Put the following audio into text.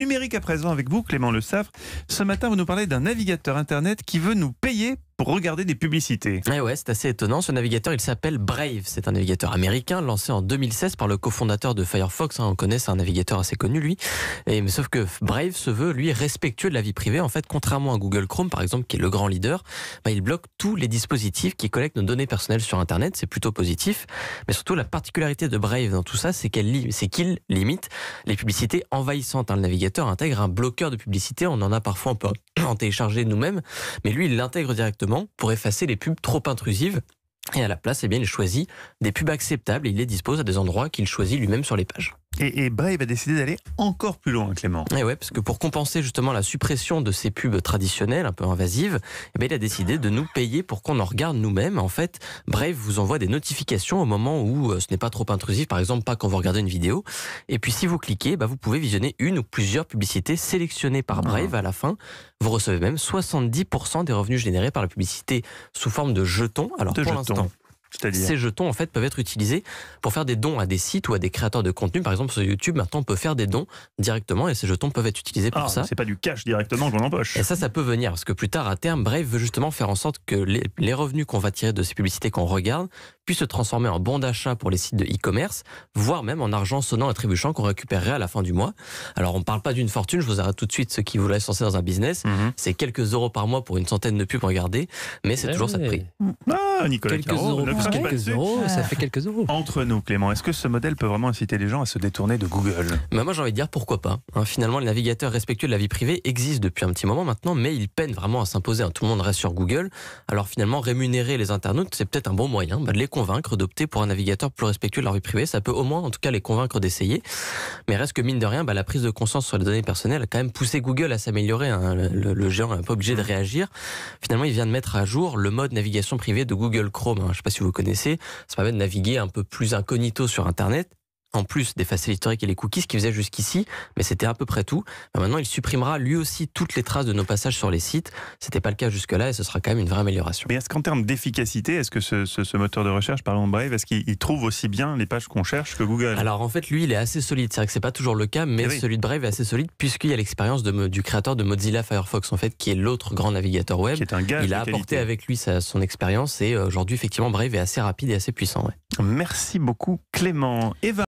numérique à présent avec vous, Clément Le Safre, Ce matin, vous nous parlez d'un navigateur Internet qui veut nous payer pour regarder des publicités. Et eh ouais, c'est assez étonnant. Ce navigateur, il s'appelle Brave. C'est un navigateur américain lancé en 2016 par le cofondateur de Firefox. Hein. On connaît, c'est un navigateur assez connu, lui. Et, mais sauf que Brave se veut, lui, respectueux de la vie privée. En fait, contrairement à Google Chrome, par exemple, qui est le grand leader, bah, il bloque tous les dispositifs qui collectent nos données personnelles sur Internet. C'est plutôt positif. Mais surtout, la particularité de Brave dans tout ça, c'est qu'il c'est qu'il limite les publicités envahissantes. Hein. Le navigateur intègre un bloqueur de publicité. On en a parfois, on peut en télécharger nous-mêmes. Mais lui, il l'intègre directement pour effacer les pubs trop intrusives. Et à la place, eh bien, il choisit des pubs acceptables et il les dispose à des endroits qu'il choisit lui-même sur les pages. Et, Brave a décidé d'aller encore plus loin, Clément. Et eh ouais, parce que pour compenser justement la suppression de ces pubs traditionnelles, un peu invasives, eh ben, il a décidé de nous payer pour qu'on en regarde nous-mêmes. En fait, Brave vous envoie des notifications au moment où euh, ce n'est pas trop intrusif, par exemple, pas quand vous regardez une vidéo. Et puis, si vous cliquez, bah, vous pouvez visionner une ou plusieurs publicités sélectionnées par Brave. Ah. À la fin, vous recevez même 70% des revenus générés par la publicité sous forme de jetons. Alors, de pour ces jetons, en fait, peuvent être utilisés pour faire des dons à des sites ou à des créateurs de contenu. Par exemple, sur YouTube, maintenant, on peut faire des dons directement et ces jetons peuvent être utilisés pour ça. Ah, ça. C'est pas du cash directement qu'on empoche. Et ça, ça peut venir parce que plus tard, à terme, Brave veut justement faire en sorte que les, revenus qu'on va tirer de ces publicités qu'on regarde puissent se transformer en bons d'achat pour les sites de e-commerce, voire même en argent sonnant et trébuchant qu'on récupérerait à la fin du mois. Alors, on parle pas d'une fortune. Je vous arrête tout de suite ceux qui voulaient laisse dans un business. Mhm. C'est quelques euros par mois pour une centaine de pubs regardées, mais c'est eh toujours ça de prix. Ah, Nicolas quelques euros quelques euros, ça fait quelques euros. Entre nous, Clément, est-ce que ce modèle peut vraiment inciter les gens à se détourner de Google Moi, j'ai envie de dire pourquoi pas. Hein. finalement, les navigateurs respectueux de la vie privée existent depuis un petit moment maintenant, mais ils peinent vraiment à s'imposer. Hein. Tout le monde reste sur Google. Alors finalement, rémunérer les internautes, c'est peut-être un bon moyen bah, de les convaincre d'opter pour un navigateur plus respectueux de leur vie privée. Ça peut au moins, en tout cas, les convaincre d'essayer. Mais reste que, mine de rien, bah, la prise de conscience sur les données personnelles a quand même poussé Google à s'améliorer. Hein. Le, le, géant n'est pas obligé de réagir. Finalement, il vient de mettre à jour le mode navigation privée de Google Chrome. Je ne sais pas si vous connaissez, ça permet de naviguer un peu plus incognito sur Internet en plus d'effacer historiques et les cookies, ce qu'il faisait jusqu'ici, mais c'était à peu près tout. Bah, maintenant, il supprimera lui aussi toutes les traces de nos passages sur les sites. C'était pas le cas jusque-là et ce sera quand même une vraie amélioration. Mais est-ce qu'en termes d'efficacité, est-ce que ce, moteur de recherche, parlons de Brave, est-ce qu'il trouve aussi bien les pages qu'on cherche que Google Alors en fait, lui, il est assez solide. C'est vrai que c'est pas toujours le cas, mais eh celui de Brave est assez solide puisqu'il y a l'expérience du créateur de Mozilla Firefox, en fait, qui est l'autre grand navigateur web. il a apporté avec lui son expérience et euh, aujourd'hui, effectivement, Brave est assez rapide et assez puissant. Merci beaucoup, Clément. Eva.